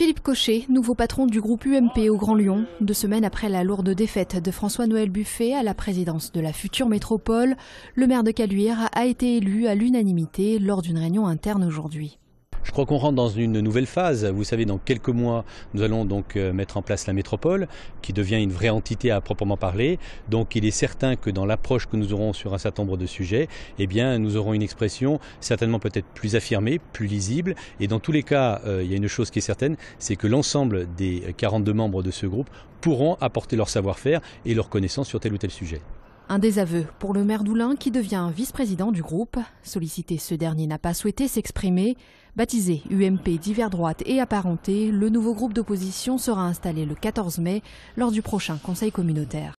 Philippe Cochet, nouveau patron du groupe UMP au Grand Lyon, deux semaines après la lourde défaite de François-Noël Buffet à la présidence de la future métropole, le maire de Caluire a été élu à l'unanimité lors d'une réunion interne aujourd'hui. Je crois qu'on rentre dans une nouvelle phase. Vous savez, dans quelques mois, nous allons donc euh, mettre en place la métropole, qui devient une vraie entité à proprement parler. Donc il est certain que dans l'approche que nous aurons sur un certain nombre de sujets, eh bien, nous aurons une expression certainement peut-être plus affirmée, plus lisible. Et dans tous les cas, euh, il y a une chose qui est certaine, c'est que l'ensemble des 42 membres de ce groupe pourront apporter leur savoir-faire et leur connaissance sur tel ou tel sujet. Un désaveu pour le maire d'Oulin qui devient vice-président du groupe. Sollicité, ce dernier n'a pas souhaité s'exprimer. Baptisé UMP Divers droite et apparenté, le nouveau groupe d'opposition sera installé le 14 mai lors du prochain conseil communautaire.